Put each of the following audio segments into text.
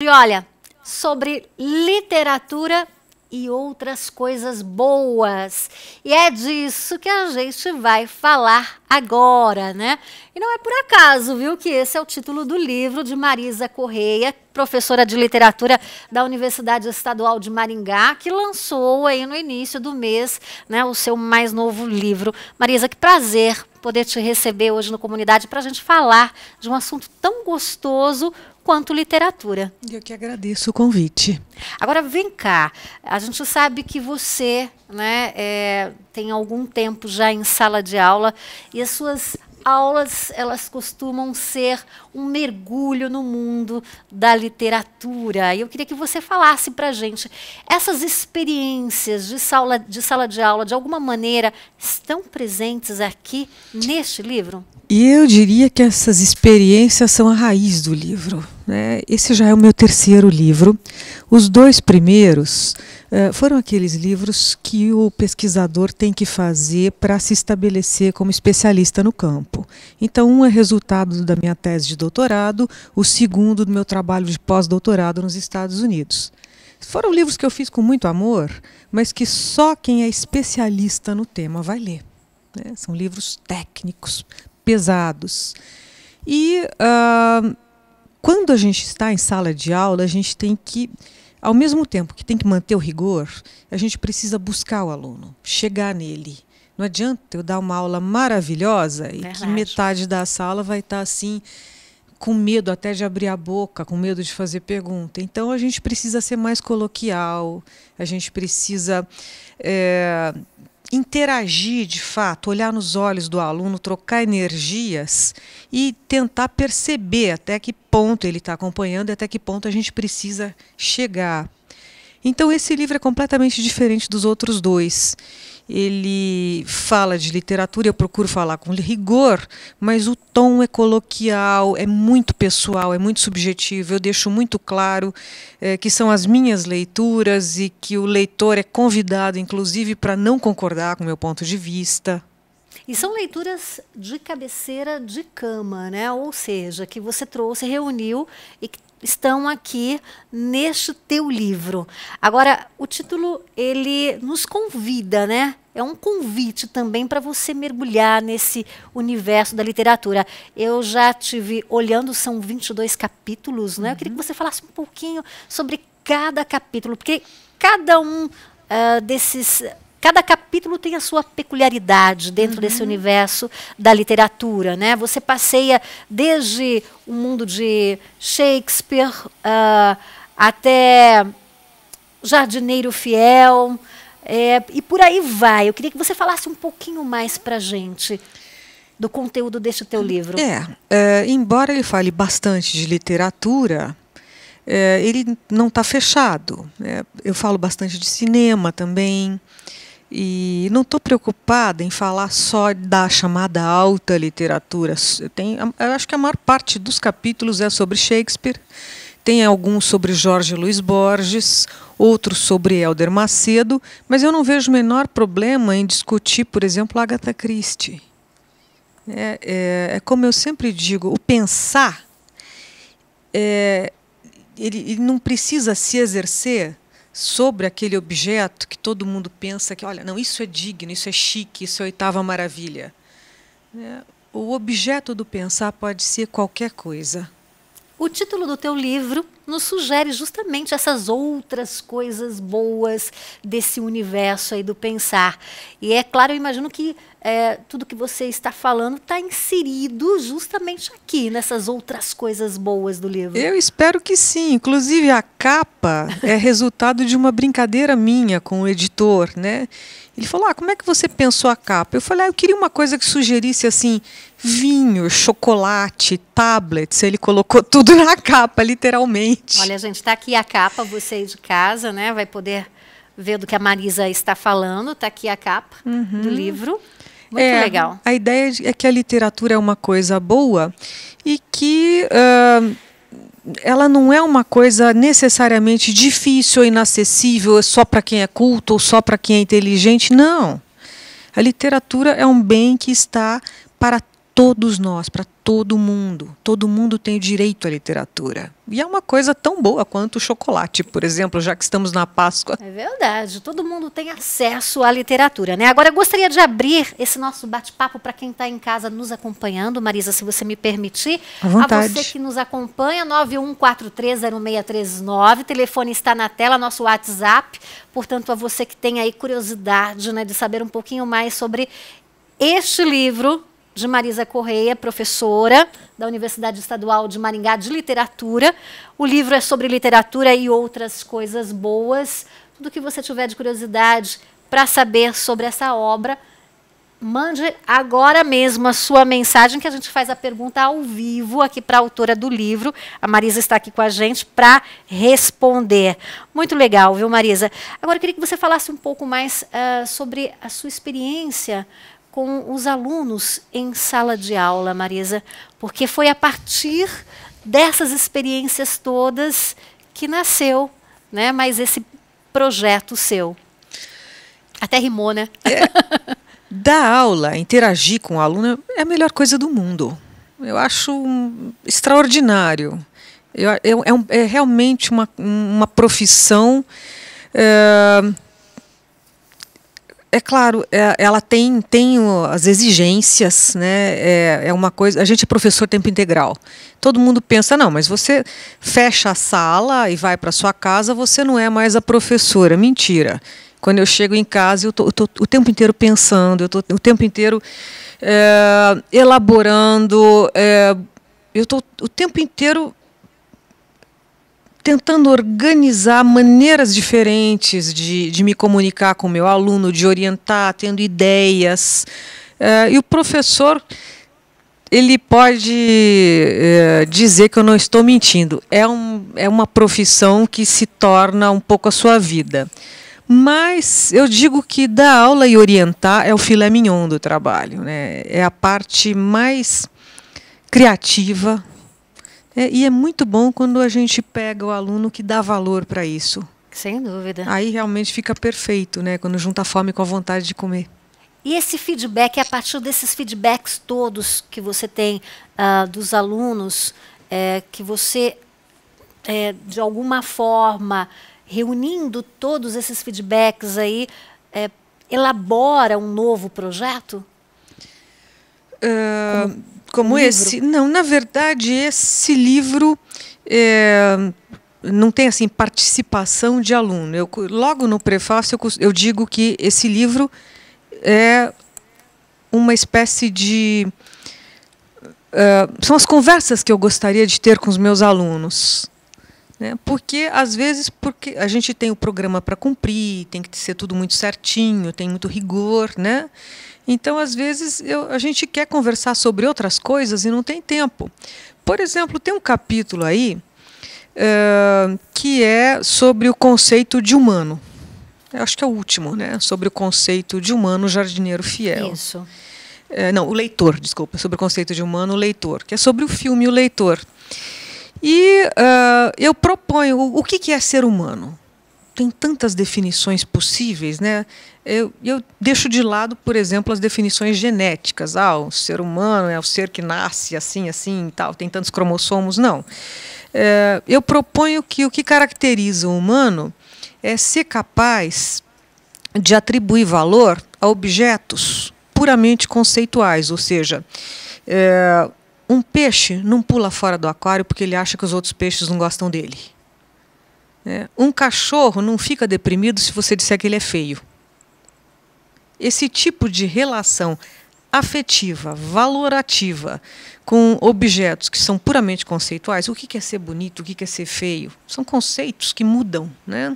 E olha, sobre literatura e outras coisas boas. E é disso que a gente vai falar agora, né? E não é por acaso, viu, que esse é o título do livro de Marisa Correia, professora de literatura da Universidade Estadual de Maringá, que lançou aí no início do mês, né, o seu mais novo livro. Marisa, que prazer poder te receber hoje no Comunidade para a gente falar de um assunto tão gostoso quanto literatura. Eu que agradeço o convite. Agora vem cá, a gente sabe que você né, é, tem algum tempo já em sala de aula e as suas aulas elas costumam ser um mergulho no mundo da literatura. E eu queria que você falasse para gente essas experiências de sala, de sala de aula, de alguma maneira, estão presentes aqui neste livro? E eu diria que essas experiências são a raiz do livro. Né? Esse já é o meu terceiro livro. Os dois primeiros uh, foram aqueles livros que o pesquisador tem que fazer para se estabelecer como especialista no campo. Então, um é resultado da minha tese de doutorado, o segundo do meu trabalho de pós-doutorado nos Estados Unidos. Foram livros que eu fiz com muito amor, mas que só quem é especialista no tema vai ler. Né? São livros técnicos, pesados. E. Uh, quando a gente está em sala de aula, a gente tem que, ao mesmo tempo que tem que manter o rigor, a gente precisa buscar o aluno, chegar nele. Não adianta eu dar uma aula maravilhosa e Verdade. que metade da sala vai estar assim, com medo até de abrir a boca, com medo de fazer pergunta. Então a gente precisa ser mais coloquial, a gente precisa. É, interagir de fato, olhar nos olhos do aluno, trocar energias e tentar perceber até que ponto ele está acompanhando e até que ponto a gente precisa chegar. Então, esse livro é completamente diferente dos outros dois ele fala de literatura, eu procuro falar com rigor, mas o tom é coloquial, é muito pessoal, é muito subjetivo. Eu deixo muito claro é, que são as minhas leituras e que o leitor é convidado, inclusive, para não concordar com o meu ponto de vista. E são leituras de cabeceira de cama, né? Ou seja, que você trouxe, reuniu e que estão aqui neste teu livro. Agora, o título ele nos convida, né? É um convite também para você mergulhar nesse universo da literatura. Eu já tive olhando, são 22 capítulos, né? Eu queria que uhum. você falasse um pouquinho sobre cada capítulo, porque cada um uh, desses Cada capítulo tem a sua peculiaridade dentro uhum. desse universo da literatura, né? Você passeia desde o mundo de Shakespeare uh, até Jardineiro Fiel é, e por aí vai. Eu queria que você falasse um pouquinho mais para gente do conteúdo deste teu livro. É, é, embora ele fale bastante de literatura, é, ele não está fechado. É, eu falo bastante de cinema também. E não estou preocupada em falar só da chamada alta literatura. tenho eu acho que a maior parte dos capítulos é sobre Shakespeare. Tem alguns sobre Jorge Luiz Borges, outros sobre Helder Macedo, mas eu não vejo o menor problema em discutir, por exemplo, Agatha Christie. É, é, é como eu sempre digo, o pensar é, ele, ele não precisa se exercer sobre aquele objeto que todo mundo pensa que, olha, não, isso é digno, isso é chique, isso é oitava maravilha. É, o objeto do pensar pode ser qualquer coisa. O título do teu livro nos sugere justamente essas outras coisas boas desse universo aí do pensar. E é claro, eu imagino que é, tudo que você está falando está inserido justamente aqui, nessas outras coisas boas do livro. Eu espero que sim. Inclusive, a capa é resultado de uma brincadeira minha com o editor. Né? Ele falou: ah, como é que você pensou a capa? Eu falei: ah, eu queria uma coisa que sugerisse assim vinho, chocolate, tablets. Ele colocou tudo na capa, literalmente. Olha, gente, está aqui a capa, você aí de casa né, vai poder vendo que a Marisa está falando, está aqui a capa uhum. do livro. Muito é, legal. A ideia é que a literatura é uma coisa boa e que uh, ela não é uma coisa necessariamente difícil ou inacessível é só para quem é culto ou só para quem é inteligente. Não. A literatura é um bem que está para todos nós, para todo mundo. Todo mundo tem o direito à literatura. E é uma coisa tão boa quanto o chocolate, por exemplo, já que estamos na Páscoa. É verdade, todo mundo tem acesso à literatura, né? Agora eu gostaria de abrir esse nosso bate-papo para quem está em casa nos acompanhando, Marisa, se você me permitir. À vontade. A você que nos acompanha, 91430639, telefone está na tela, nosso WhatsApp. Portanto, a você que tem aí curiosidade, né, de saber um pouquinho mais sobre este livro de Marisa Correia, professora da Universidade Estadual de Maringá de Literatura. O livro é sobre literatura e outras coisas boas. Tudo que você tiver de curiosidade para saber sobre essa obra, mande agora mesmo a sua mensagem, que a gente faz a pergunta ao vivo aqui para a autora do livro. A Marisa está aqui com a gente para responder. Muito legal, viu, Marisa? Agora eu queria que você falasse um pouco mais uh, sobre a sua experiência com os alunos em sala de aula, Marisa, porque foi a partir dessas experiências todas que nasceu, né? Mas esse projeto seu. Até rimou, né? É. Dar aula, interagir com o aluno é a melhor coisa do mundo. Eu acho um, extraordinário. Eu, eu, é, um, é, realmente uma, uma profissão. Eh, é claro, é, ela tem, tem as exigências, né? É, é, uma coisa. A gente é professor tempo integral. Todo mundo pensa, não, mas você fecha a sala e vai para sua casa, você não é mais a professora. Mentira. Quando eu chego em casa, eu estou o tempo inteiro pensando, eu estou o tempo inteiro é, elaborando, é, eu estou o tempo inteiro tentando organizar maneiras diferentes de, de me comunicar com o meu aluno, de orientar, tendo ideias. Eh, e o professor ele pode é, dizer que eu não estou mentindo. É, um, é uma profissão que se torna um pouco a sua vida. Mas eu digo que dar aula e orientar é o filé mignon do trabalho. Né? É a parte mais criativa, é, e é muito bom quando a gente pega o aluno que dá valor para isso. Sem dúvida. Aí realmente fica perfeito, né? Quando junta a fome com a vontade de comer. E esse feedback, é a partir desses feedbacks todos que você tem uh, dos alunos, é, que você, é, de alguma forma, reunindo todos esses feedbacks aí, é, elabora um novo projeto? Uh, como esse? Não, na verdade, esse livro é, não tem assim participação de aluno. Eu, logo no prefácio eu, eu digo que esse livro é uma espécie de Uh, são as conversas que eu gostaria de ter com os meus alunos. Né? Porque, às vezes, porque a gente tem o programa para cumprir, tem que ser tudo muito certinho, tem muito rigor. Né? Então, às vezes, eu, a gente quer conversar sobre outras coisas e não tem tempo. Por exemplo, tem um capítulo aí uh, que é sobre o conceito de humano. Eu acho que é o último, né? Sobre o conceito de humano jardineiro fiel. Isso. É, não, o leitor, desculpa, sobre o conceito de humano, o leitor, que é sobre o filme O Leitor. E uh, eu proponho o, o que, é ser humano. Tem tantas definições possíveis, né? Eu, eu deixo de lado, por exemplo, as definições genéticas. Ah, o ser humano é o ser que nasce assim, assim, tal. Tem tantos cromossomos, não. É, eu proponho que o que caracteriza o humano é ser capaz de atribuir valor a objetos puramente conceituais, ou seja, é, um peixe não pula fora do aquário porque ele acha que os outros peixes não gostam dele. É, um cachorro não fica deprimido se você disser que ele é feio. Esse tipo de relação afetiva, valorativa, com objetos que são puramente conceituais, o que é ser bonito, o que é ser feio, são conceitos que mudam. Né?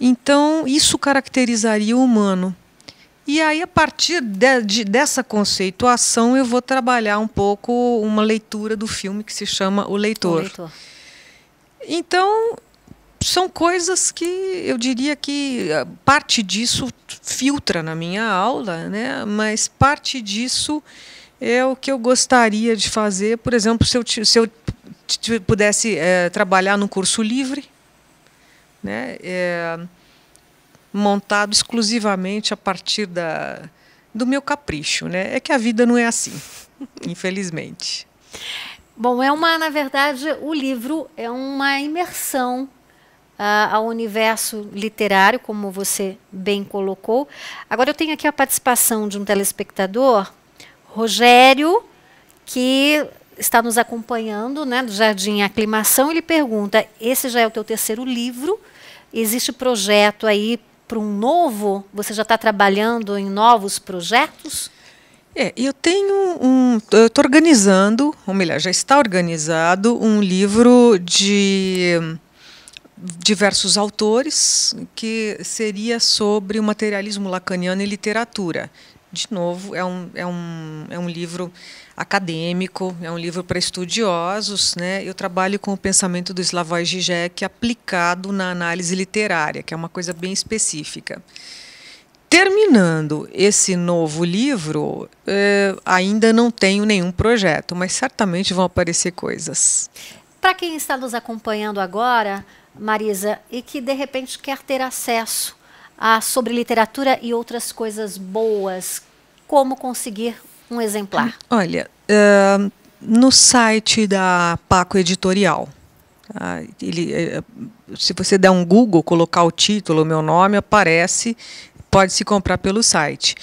Então, isso caracterizaria o humano. E aí, a partir de, de, dessa conceituação, eu vou trabalhar um pouco uma leitura do filme que se chama O Leitor. O Leitor. Então, são coisas que eu diria que eh, parte disso filtra na minha aula, né? mas parte disso é o que eu gostaria de fazer, por exemplo, se eu, se eu pudesse é, trabalhar num curso livre. Né? É, montado exclusivamente a partir da, do meu capricho, né? É que a vida não é assim, infelizmente. Bom, é uma, na verdade, o livro é uma imersão uh, ao universo literário, como você bem colocou. Agora eu tenho aqui a participação de um telespectador, Rogério, que está nos acompanhando, né, do Jardim Aclimação, ele pergunta: esse já é o teu terceiro livro? Existe projeto aí para um novo? Você já está trabalhando em novos projetos? É, eu tenho um. estou organizando, ou melhor, já está organizado, um livro de diversos autores que seria sobre o materialismo lacaniano e literatura. De novo, é um, é um, é um livro acadêmico, é um livro para estudiosos. Né? Eu trabalho com o pensamento do Slavoj Žižek aplicado na análise literária, que é uma coisa bem específica. Terminando esse novo livro, eh, ainda não tenho nenhum projeto, mas certamente vão aparecer coisas. Para quem está nos acompanhando agora, Marisa, e que de repente quer ter acesso a sobre literatura e outras coisas boas, como conseguir um exemplar? Olha, uh, no site da Paco Editorial, uh, ele, uh, se você der um Google, colocar o título, o meu nome, aparece, pode se comprar pelo site.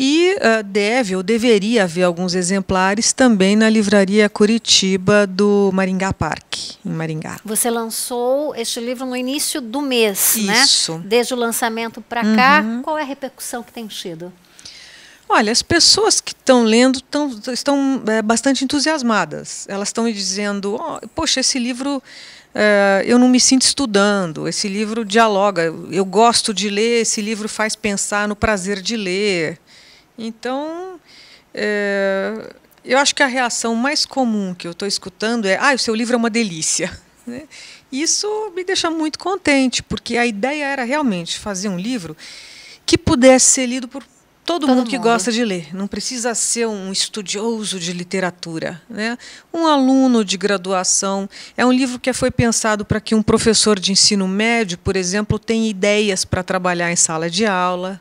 E eh, deve ou deveria haver alguns exemplares também na Livraria Curitiba do Maringá Parque, em Maringá. Você lançou este livro no início do mês, Isso. né? Isso. Desde o lançamento para cá, uhum. qual é a repercussão que tem tido? Olha, as pessoas que estão lendo tão, estão é, bastante entusiasmadas. Elas estão me dizendo: oh, poxa, esse livro é, eu não me sinto estudando, esse livro dialoga, eu gosto de ler, esse livro faz pensar no prazer de ler. Então, é, eu acho que a reação mais comum que eu estou escutando é: ah, o seu livro é uma delícia. Né? Isso me deixa muito contente, porque a ideia era realmente fazer um livro que pudesse ser lido por todo, todo mundo, mundo que gosta de ler, não precisa ser um estudioso de literatura, né? Um aluno de graduação é um livro que foi pensado para que um professor de ensino médio, por exemplo, tenha ideias para trabalhar em sala de aula.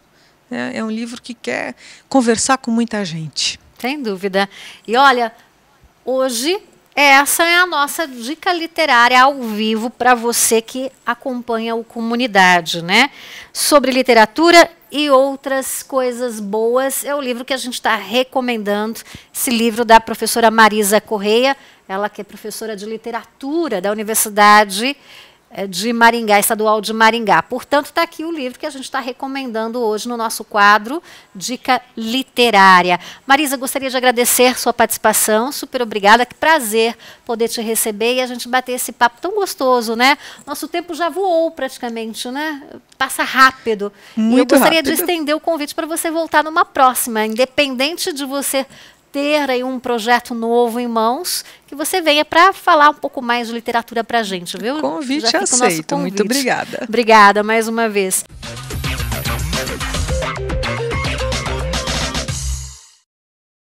Né? É um livro que quer conversar com muita gente. Sem dúvida. E olha, hoje essa é a nossa dica literária ao vivo para você que acompanha o comunidade, né? Sobre literatura e outras coisas boas. É o livro que a gente está recomendando, esse livro da professora Marisa Correia, ela que é professora de literatura da Universidade é de Maringá, estadual de Maringá. Portanto, está aqui o livro que a gente está recomendando hoje no nosso quadro Dica Literária. Marisa, gostaria de agradecer sua participação, super obrigada, que prazer poder te receber e a gente bater esse papo tão gostoso, né? Nosso tempo já voou praticamente, né? Passa rápido. Muito e eu gostaria rápido. de estender o convite para você voltar numa próxima, independente de você ter aí um projeto novo em mãos, que você venha para falar um pouco mais de literatura para a gente, viu? Convite aceito. Convite. Muito obrigada. Obrigada mais uma vez.